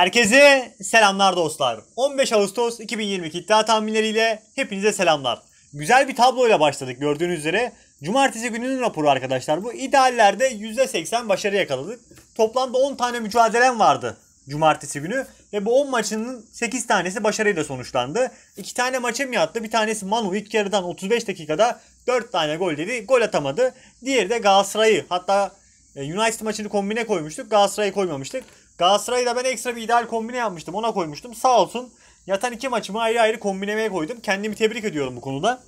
Herkese selamlar dostlar. 15 Ağustos 2022 iddia tahminleriyle hepinize selamlar. Güzel bir tabloyla başladık gördüğünüz üzere. Cumartesi gününün raporu arkadaşlar bu. İdeallerde %80 başarı yakaladık. Toplamda 10 tane mücadelem vardı cumartesi günü. Ve bu 10 maçının 8 tanesi başarıyla sonuçlandı. 2 tane maçım yattı. Bir tanesi Manu ilk yarıdan 35 dakikada 4 tane gol dedi. Gol atamadı. Diğeri de Galatasaray'ı hatta e, United maçını kombine koymuştuk. Galatasaray'ı koymamıştık. Galatasaray'da ben ekstra bir ideal kombine yapmıştım. Ona koymuştum. Sağ olsun yatan iki maçımı ayrı ayrı kombinemeye koydum. Kendimi tebrik ediyorum bu konuda.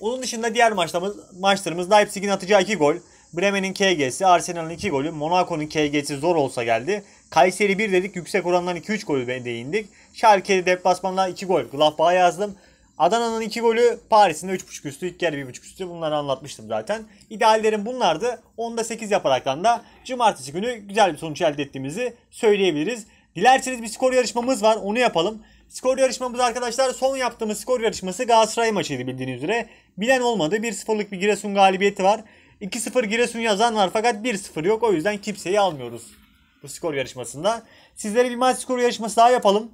Onun dışında diğer maçlarımız, maçlarımız Leipzig'in atacağı 2 gol. Bremen'in KG'si, Arsenal'ın 2 golü, Monaco'nun KG'si zor olsa geldi. Kayseri 1 dedik, yüksek orandan 2-3 golü değindik. Schalke'de deplasmanda 2 gol Gladbach'a yazdım. Adana'nın 2 golü, Paris'in de 3.5 üstü, ilk yarı 1.5 üstü. Bunları anlatmıştım zaten. İdeallerim bunlardı. 10'da 8 yaparaktan da cumartesi günü güzel bir sonuç elde ettiğimizi söyleyebiliriz. Dilerseniz bir skor yarışmamız var. Onu yapalım. Skor yarışmamız arkadaşlar son yaptığımız skor yarışması Galatasaray maçıydı bildiğiniz üzere. Bilen olmadı. 1-0'lık bir Giresun galibiyeti var. 2-0 Giresun yazan var fakat 1-0 yok. O yüzden kimseyi almıyoruz bu skor yarışmasında. Sizlere bir maç skor yarışması daha yapalım.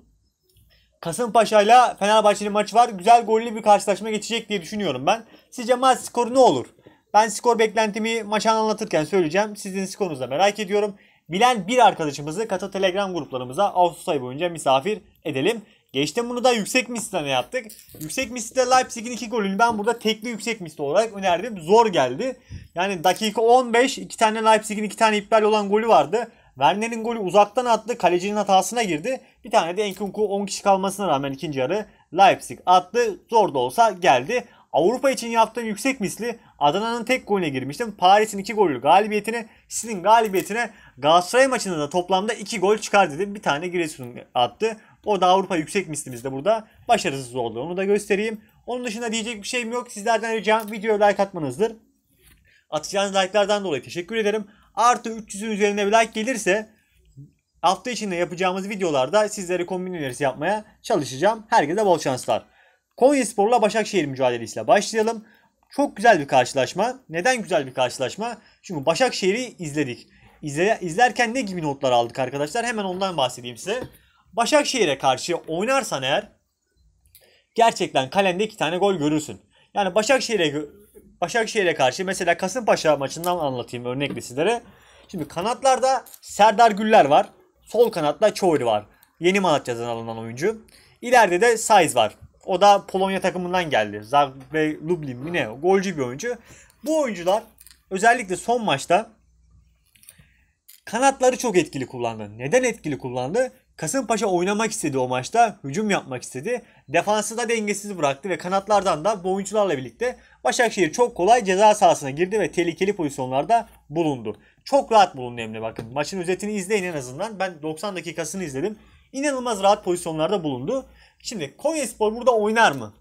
Kasımpaşa ile Fenerbahçe'nin maçı var. Güzel gollü bir karşılaşma geçecek diye düşünüyorum ben. Sizce maç skoru ne olur? Ben skor beklentimi maçı anlatırken söyleyeceğim. Sizin skorunuzu da merak ediyorum. Bilen bir arkadaşımızı Kata Telegram gruplarımıza Ağustos ayı boyunca misafir edelim. Geçtim bunu da yüksek mistane yaptık. Yüksek miste Leipzig'in 2 golünü ben burada tekli yüksek misli olarak önerdim. Zor geldi. Yani dakika 15 iki tane Leipzig'in iki tane iptal olan golü vardı. Werner'in golü uzaktan attı. Kalecinin hatasına girdi. Bir tane de Enkunku 10 kişi kalmasına rağmen ikinci yarı Leipzig attı. Zor da olsa geldi. Avrupa için yaptığım yüksek misli Adana'nın tek golüne girmiştim. Paris'in 2 golü galibiyetine, sizin galibiyetine Galatasaray maçında da toplamda 2 gol çıkar dedim. Bir tane Giresun attı. O da Avrupa yüksek mislimiz de burada başarısız oldu. Onu da göstereyim. Onun dışında diyecek bir şeyim yok. Sizlerden ricam videoya like atmanızdır. Atacağınız like'lardan dolayı teşekkür ederim artı 300'ün üzerine bir like gelirse hafta içinde yapacağımız videolarda sizlere kombin önerisi yapmaya çalışacağım. Herkese bol şanslar. Konyaspor'la Başakşehir mücadelesiyle başlayalım. Çok güzel bir karşılaşma. Neden güzel bir karşılaşma? Çünkü Başakşehir'i izledik. İzle, izlerken ne gibi notlar aldık arkadaşlar? Hemen ondan bahsedeyim size. Başakşehir'e karşı oynarsan eğer gerçekten kalende iki tane gol görürsün. Yani Başakşehir'e Başakşehir'e karşı mesela Kasımpaşa maçından anlatayım örnekle sizlere. Şimdi kanatlarda Serdar Güller var. Sol kanatta Çoğri var. Yeni Malatya'dan alınan oyuncu. İleride de Saiz var. O da Polonya takımından geldi. Zagre Lublin mi ne? Golcü bir oyuncu. Bu oyuncular özellikle son maçta kanatları çok etkili kullandı. Neden etkili kullandı? Kasımpaşa oynamak istedi o maçta. Hücum yapmak istedi. Defansı da dengesiz bıraktı ve kanatlardan da bu oyuncularla birlikte Başakşehir çok kolay ceza sahasına girdi ve tehlikeli pozisyonlarda bulundu. Çok rahat bulundu Emre bakın. Maçın özetini izleyin en azından. Ben 90 dakikasını izledim. İnanılmaz rahat pozisyonlarda bulundu. Şimdi Konyaspor burada oynar mı?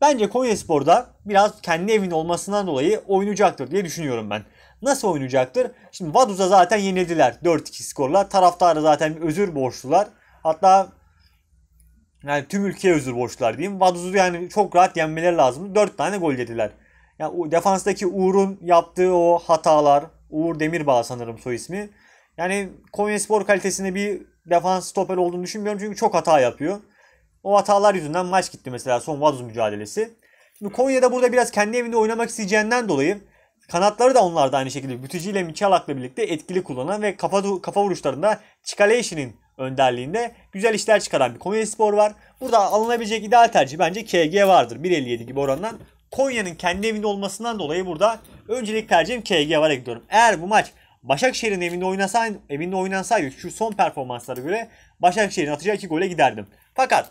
Bence Konyaspor'da biraz kendi evinde olmasından dolayı oynayacaktır diye düşünüyorum ben. Nasıl oynayacaktır? Şimdi Vaduz'a zaten yenildiler 4-2 skorla. Taraftarı zaten özür borçlular. Hatta yani tüm ülkeye özür borçlular diyeyim. Vaduz'u yani çok rahat yenmeleri lazım. 4 tane gol yediler. Yani o defanstaki Uğur'un yaptığı o hatalar, Uğur Demirbağ sanırım soy ismi. Yani Spor kalitesinde bir defans stoper olduğunu düşünmüyorum çünkü çok hata yapıyor. O hatalar yüzünden maç gitti mesela son Vaduz mücadelesi. Şimdi Konya'da burada biraz kendi evinde oynamak isteyeceğinden dolayı kanatları da onlar da aynı şekilde Bütücü ile Michalak'la birlikte etkili kullanan ve kafa, kafa vuruşlarında Çikaleşi'nin önderliğinde güzel işler çıkaran bir Konya Spor var. Burada alınabilecek ideal tercih bence KG vardır. 1.57 gibi orandan. Konya'nın kendi evinde olmasından dolayı burada öncelik tercihim KG var gidiyorum. Eğer bu maç Başakşehir'in evinde oynasaydı, evinde oynansaydı şu son performanslara göre Başakşehir'in atacağı iki gole giderdim. Fakat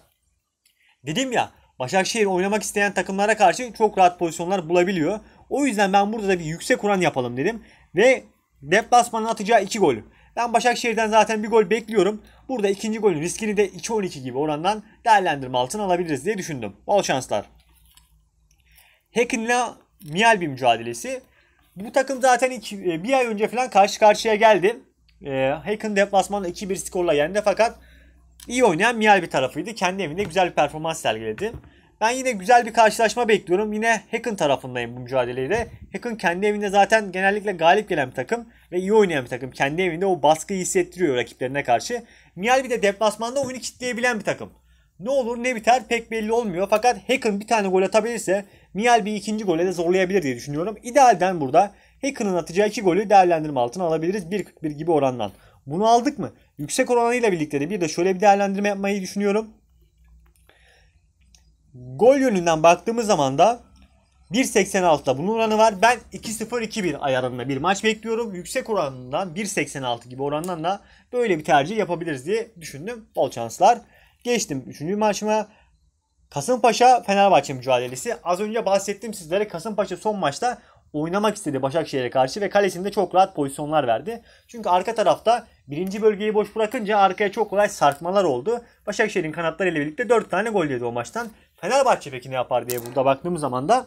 dedim ya Başakşehir oynamak isteyen takımlara karşı çok rahat pozisyonlar bulabiliyor. O yüzden ben burada da bir yüksek oran yapalım dedim. Ve deplasmanın atacağı iki gol. Ben Başakşehir'den zaten bir gol bekliyorum. Burada ikinci golün riskini de 2-12 gibi orandan değerlendirme altına alabiliriz diye düşündüm. Bol şanslar. Hakan'la Mialbi mücadelesi. Bu takım zaten iki, e, bir ay önce falan karşı karşıya geldi. E, Hakan deplasmanda 2-1 skorla yendi fakat iyi oynayan Mialbi tarafıydı. Kendi evinde güzel bir performans sergiledi. Ben yine güzel bir karşılaşma bekliyorum. Yine Hacken tarafındayım bu mücadeleyle. Hacken kendi evinde zaten genellikle galip gelen bir takım ve iyi oynayan bir takım. Kendi evinde o baskıyı hissettiriyor rakiplerine karşı. Mial bir de deplasmanda oyunu kitleyebilen bir takım. Ne olur ne biter pek belli olmuyor. Fakat Hacken bir tane gol atabilirse Mial bir ikinci gole de zorlayabilir diye düşünüyorum. İdealden burada Hacken'ın atacağı iki golü değerlendirme altına alabiliriz. 1.41 gibi orandan. Bunu aldık mı? Yüksek oranıyla birlikte de bir de şöyle bir değerlendirme yapmayı düşünüyorum. Gol yönünden baktığımız zaman da 1.86'da bunun oranı var. Ben 2-0-2-1 ayarında bir maç bekliyorum. Yüksek oranından 1.86 gibi orandan da böyle bir tercih yapabiliriz diye düşündüm. Bol şanslar. Geçtim 3. maçıma. Kasımpaşa Fenerbahçe mücadelesi. Az önce bahsettim sizlere Kasımpaşa son maçta oynamak istedi Başakşehir'e karşı ve kalesinde çok rahat pozisyonlar verdi. Çünkü arka tarafta birinci bölgeyi boş bırakınca arkaya çok kolay sarkmalar oldu. Başakşehir'in kanatları ile birlikte 4 tane gol yedi o maçtan. Fenerbahçe peki ne yapar diye burada baktığımız zaman da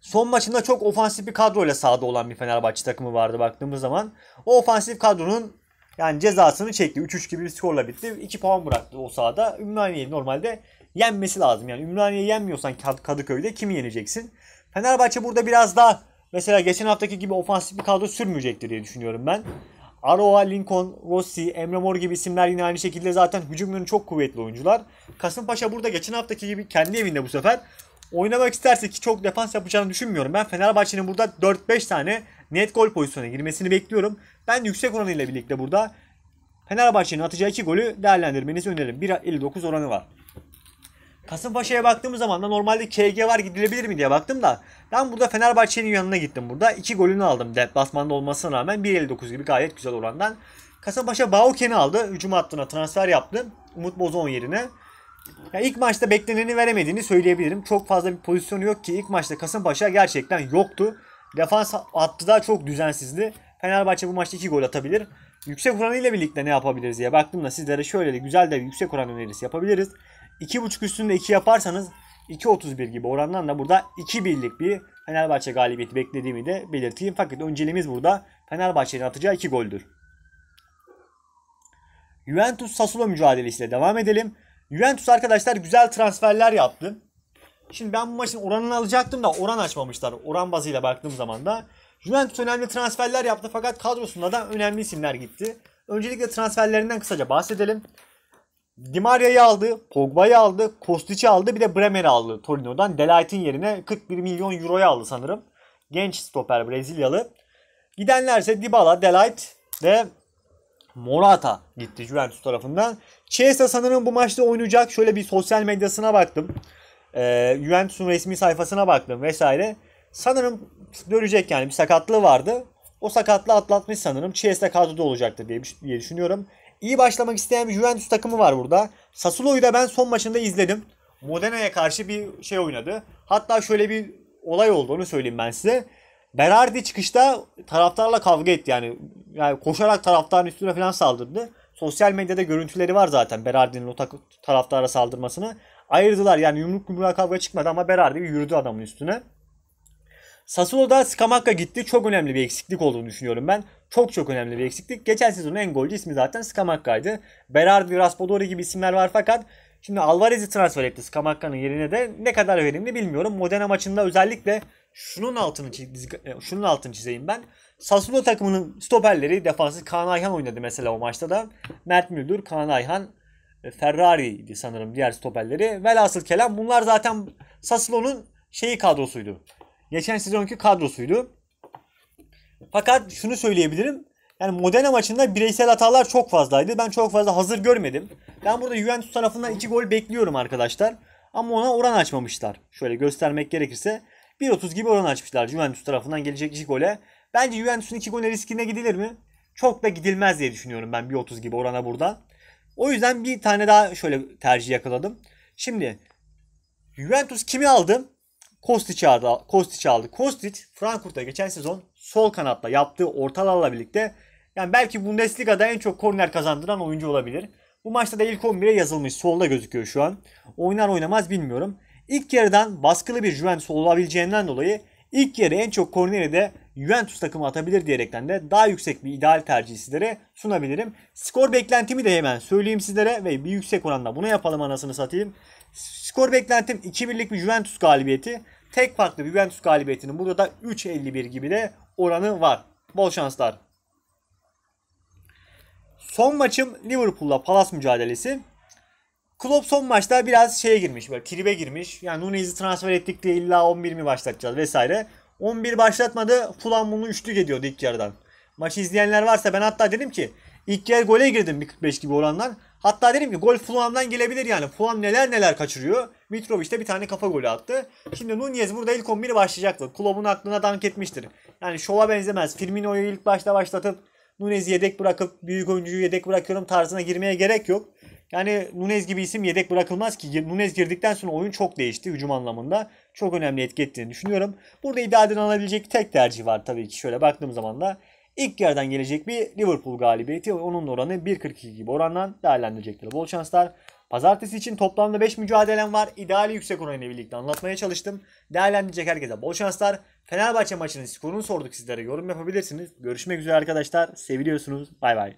son maçında çok ofansif bir kadroyla sahada olan bir Fenerbahçe takımı vardı baktığımız zaman. O ofansif kadronun yani cezasını çekti. 3-3 gibi bir skorla bitti. 2 puan bıraktı o sahada. Ümraniye'yi normalde yenmesi lazım. Yani Ümraniye'yi yenmiyorsan Kadıköy'de kimi yeneceksin? Fenerbahçe burada biraz daha mesela geçen haftaki gibi ofansif bir kadro sürmeyecektir diye düşünüyorum ben. Aroa, Lincoln, Rossi, Emre Mor gibi isimler yine aynı şekilde zaten hücum yönü çok kuvvetli oyuncular. Kasımpaşa burada geçen haftaki gibi kendi evinde bu sefer oynamak isterse ki çok defans yapacağını düşünmüyorum. Ben Fenerbahçe'nin burada 4-5 tane net gol pozisyonuna girmesini bekliyorum. Ben yüksek oranıyla birlikte burada Fenerbahçe'nin atacağı iki golü değerlendirmenizi öneririm. 1.59 oranı var. Kasımpaşa'ya baktığımız zaman da normalde KG var gidilebilir mi diye baktım da ben burada Fenerbahçe'nin yanına gittim burada. 2 golünü aldım basmanda olmasına rağmen 1.59 gibi gayet güzel orandan. Kasımpaşa Bauken'i aldı. Hücum hattına transfer yaptı. Umut Bozon yerine. Yani ilk maçta bekleneni veremediğini söyleyebilirim. Çok fazla bir pozisyonu yok ki ilk maçta Kasımpaşa gerçekten yoktu. Defans hattı daha çok düzensizdi. Fenerbahçe bu maçta 2 gol atabilir. Yüksek oranıyla birlikte ne yapabiliriz diye baktım da sizlere şöyle de güzel de bir yüksek oran önerisi yapabiliriz. 2.5 üstünde 2 yaparsanız 2.31 gibi orandan da burada 2 birlik bir Fenerbahçe galibiyeti beklediğimi de belirteyim. Fakat önceliğimiz burada Fenerbahçe'nin atacağı 2 goldür. Juventus Sassuolo mücadelesiyle devam edelim. Juventus arkadaşlar güzel transferler yaptı. Şimdi ben bu maçın oranını alacaktım da oran açmamışlar. Oran bazıyla baktığım zaman da. Juventus önemli transferler yaptı fakat kadrosunda da önemli isimler gitti. Öncelikle transferlerinden kısaca bahsedelim. Di Maria'yı aldı, Pogba'yı aldı, Kostic'i aldı bir de Bremer'i aldı Torino'dan. Delight'in yerine 41 milyon euroya aldı sanırım. Genç stoper Brezilyalı. Gidenlerse Dybala, Delight ve Morata gitti Juventus tarafından. Chelsea sanırım bu maçta oynayacak. Şöyle bir sosyal medyasına baktım. Ee, Juventus'un resmi sayfasına baktım vesaire. Sanırım dönecek yani bir sakatlığı vardı. O sakatlığı atlatmış sanırım. Chelsea kadroda olacaktır diye, diye düşünüyorum. İyi başlamak isteyen bir Juventus takımı var burada. Sassuolo'yu da ben son maçında izledim. Modena'ya karşı bir şey oynadı. Hatta şöyle bir olay oldu onu söyleyeyim ben size. Berardi çıkışta taraftarla kavga etti yani. Yani koşarak taraftarın üstüne falan saldırdı. Sosyal medyada görüntüleri var zaten Berardi'nin o taraftara saldırmasını. Ayırdılar yani yumruk yumruğa kavga çıkmadı ama Berardi yürüdü adamın üstüne. Sassuolo'da Skamaka gitti. Çok önemli bir eksiklik olduğunu düşünüyorum ben. Çok çok önemli bir eksiklik. Geçen sezonun en golcü ismi zaten Skamakka'ydı. Berardi ve Raspadori gibi isimler var fakat şimdi Alvarez'i transfer etti Skamakka'nın yerine de ne kadar verimli bilmiyorum. Modena maçında özellikle şunun altını çiz, e, şunun altını çizeyim ben. Sassuolo takımının stoperleri defansı Kaan Ayhan oynadı mesela o maçta da. Mert Müldür, Kaan Ayhan, e, Ferrari'ydi sanırım diğer stoperleri. Velhasıl kelam bunlar zaten Sassuolo'nun şeyi kadrosuydu. Geçen sezonki kadrosuydu. Fakat şunu söyleyebilirim. Yani Modena maçında bireysel hatalar çok fazlaydı. Ben çok fazla hazır görmedim. Ben burada Juventus tarafından 2 gol bekliyorum arkadaşlar. Ama ona oran açmamışlar. Şöyle göstermek gerekirse 1.30 gibi oran açmışlar Juventus tarafından gelecek 2 gole. Bence Juventus'un 2 gole riskine gidilir mi? Çok da gidilmez diye düşünüyorum ben 1.30 gibi orana burada. O yüzden bir tane daha şöyle tercih yakaladım. Şimdi Juventus kimi aldım? Kostiç aldı. Kostiç aldı. Kostiç Frankfurt'ta geçen sezon sol kanatla yaptığı ortalarla birlikte yani belki Bundesliga'da en çok korner kazandıran oyuncu olabilir. Bu maçta da ilk 11'e yazılmış. Solda gözüküyor şu an. Oynar oynamaz bilmiyorum. İlk yarıdan baskılı bir Juventus olabileceğinden dolayı İlk yarı en çok korneri de Juventus takımı atabilir diyerekten de daha yüksek bir ideal tercihi sizlere sunabilirim. Skor beklentimi de hemen söyleyeyim sizlere ve bir yüksek oranda bunu yapalım anasını satayım. Skor beklentim 2-1'lik bir Juventus galibiyeti. Tek farklı bir Juventus galibiyetinin burada da 3.51 gibi de oranı var. Bol şanslar. Son maçım Liverpool'la Palace mücadelesi. Klopp son maçta biraz şeye girmiş. Böyle tribe girmiş. Yani Nunez'i transfer ettik diye illa 11 mi başlatacağız vesaire. 11 başlatmadı. Fulan bunu üçlük ediyordu ilk yarıdan. Maçı izleyenler varsa ben hatta dedim ki ilk yarı gole girdim 1.45 gibi orandan. Hatta dedim ki gol Fulham'dan gelebilir yani. Fulham neler neler kaçırıyor. Mitrovic de bir tane kafa golü attı. Şimdi Nunez burada ilk 11'i başlayacaktır. Klopp'un aklına dank etmiştir. Yani şova benzemez. Firmino'yu ilk başta başlatıp Nunez'i yedek bırakıp büyük oyuncuyu yedek bırakıyorum tarzına girmeye gerek yok. Yani Nunez gibi isim yedek bırakılmaz ki. Nunez girdikten sonra oyun çok değişti hücum anlamında. Çok önemli etki ettiğini düşünüyorum. Burada iddiadan alabilecek tek tercih var tabii ki. Şöyle baktığım zaman da ilk yerden gelecek bir Liverpool galibiyeti. Onun oranı 1.42 gibi orandan değerlendirecektir. Bol şanslar. Pazartesi için toplamda 5 mücadelem var. İdeal yüksek oranıyla birlikte anlatmaya çalıştım. Değerlendirecek herkese bol şanslar. Fenerbahçe maçının skorunu sorduk sizlere. Yorum yapabilirsiniz. Görüşmek üzere arkadaşlar. Seviliyorsunuz. Bay bay.